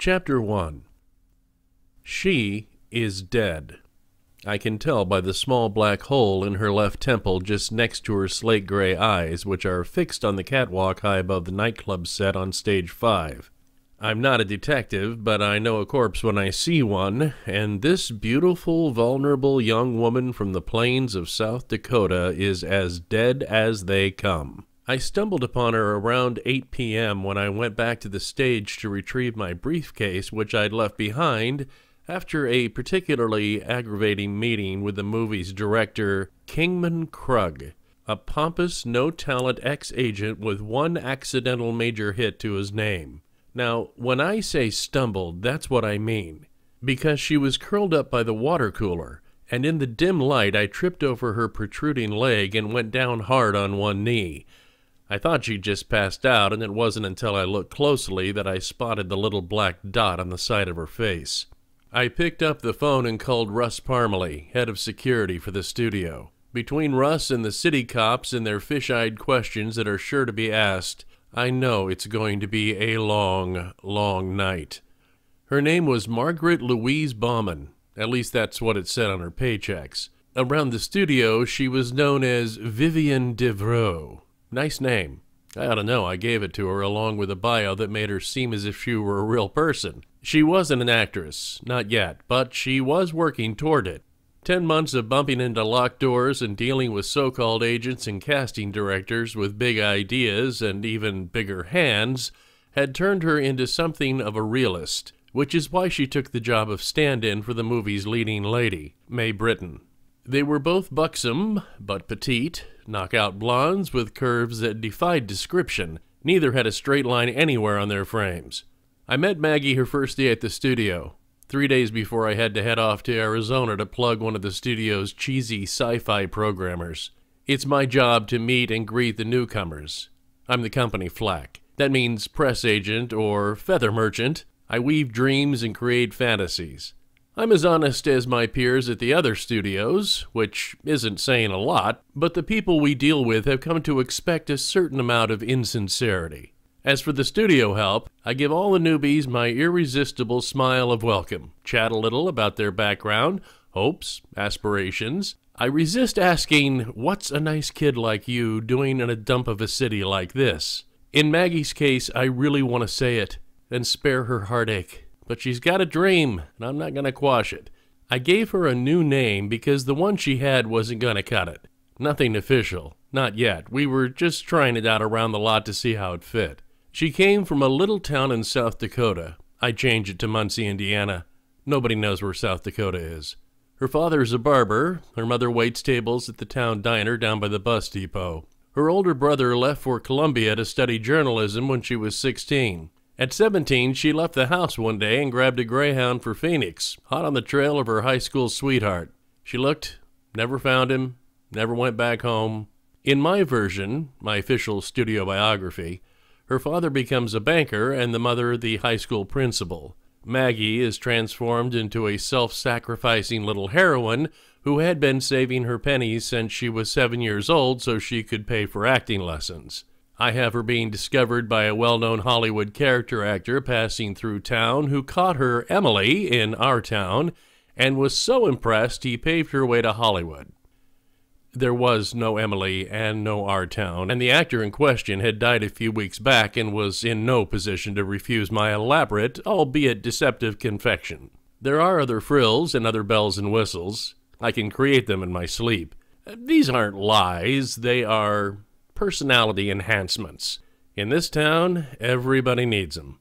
Chapter 1 She is dead. I can tell by the small black hole in her left temple just next to her slate gray eyes, which are fixed on the catwalk high above the nightclub set on stage 5. I'm not a detective, but I know a corpse when I see one, and this beautiful, vulnerable young woman from the plains of South Dakota is as dead as they come. I stumbled upon her around 8 p.m. when I went back to the stage to retrieve my briefcase, which I'd left behind after a particularly aggravating meeting with the movie's director, Kingman Krug, a pompous, no talent ex agent with one accidental major hit to his name. Now, when I say stumbled, that's what I mean, because she was curled up by the water cooler, and in the dim light I tripped over her protruding leg and went down hard on one knee. I thought she'd just passed out, and it wasn't until I looked closely that I spotted the little black dot on the side of her face. I picked up the phone and called Russ Parmalee, head of security for the studio. Between Russ and the city cops and their fish eyed questions that are sure to be asked, I know it's going to be a long, long night. Her name was Margaret Louise Bauman. At least that's what it said on her paychecks. Around the studio, she was known as Vivian Devereaux. Nice name. I don't know, I gave it to her along with a bio that made her seem as if she were a real person. She wasn't an actress, not yet, but she was working toward it. Ten months of bumping into locked doors and dealing with so called agents and casting directors with big ideas and even bigger hands had turned her into something of a realist, which is why she took the job of stand in for the movie's leading lady, May Britton. They were both buxom, but petite, knockout blondes with curves that defied description. Neither had a straight line anywhere on their frames. I met Maggie her first day at the studio, three days before I had to head off to Arizona to plug one of the studio's cheesy sci fi programmers. It's my job to meet and greet the newcomers. I'm the company flack. That means press agent or feather merchant. I weave dreams and create fantasies. I'm as honest as my peers at the other studios, which isn't saying a lot, but the people we deal with have come to expect a certain amount of insincerity. As for the studio help, I give all the newbies my irresistible smile of welcome, chat a little about their background, hopes, aspirations. I resist asking, What's a nice kid like you doing in a dump of a city like this? In Maggie's case, I really want to say it and spare her heartache but she's got a dream, and I'm not going to quash it. I gave her a new name because the one she had wasn't going to cut it. Nothing official, not yet. We were just trying it out around the lot to see how it fit. She came from a little town in South Dakota. I changed it to Muncie, Indiana. Nobody knows where South Dakota is. Her father is a barber. Her mother waits tables at the town diner down by the bus depot. Her older brother left for Columbia to study journalism when she was 16. At 17, she left the house one day and grabbed a Greyhound for Phoenix, hot on the trail of her high school sweetheart. She looked, never found him, never went back home. In my version, my official studio biography, her father becomes a banker and the mother the high school principal. Maggie is transformed into a self sacrificing little heroine who had been saving her pennies since she was seven years old so she could pay for acting lessons. I have her being discovered by a well known Hollywood character actor passing through town who caught her, Emily, in our town and was so impressed he paved her way to Hollywood. There was no Emily and no our town, and the actor in question had died a few weeks back and was in no position to refuse my elaborate, albeit deceptive, confection. There are other frills and other bells and whistles. I can create them in my sleep. These aren't lies, they are personality enhancements. In this town, everybody needs them.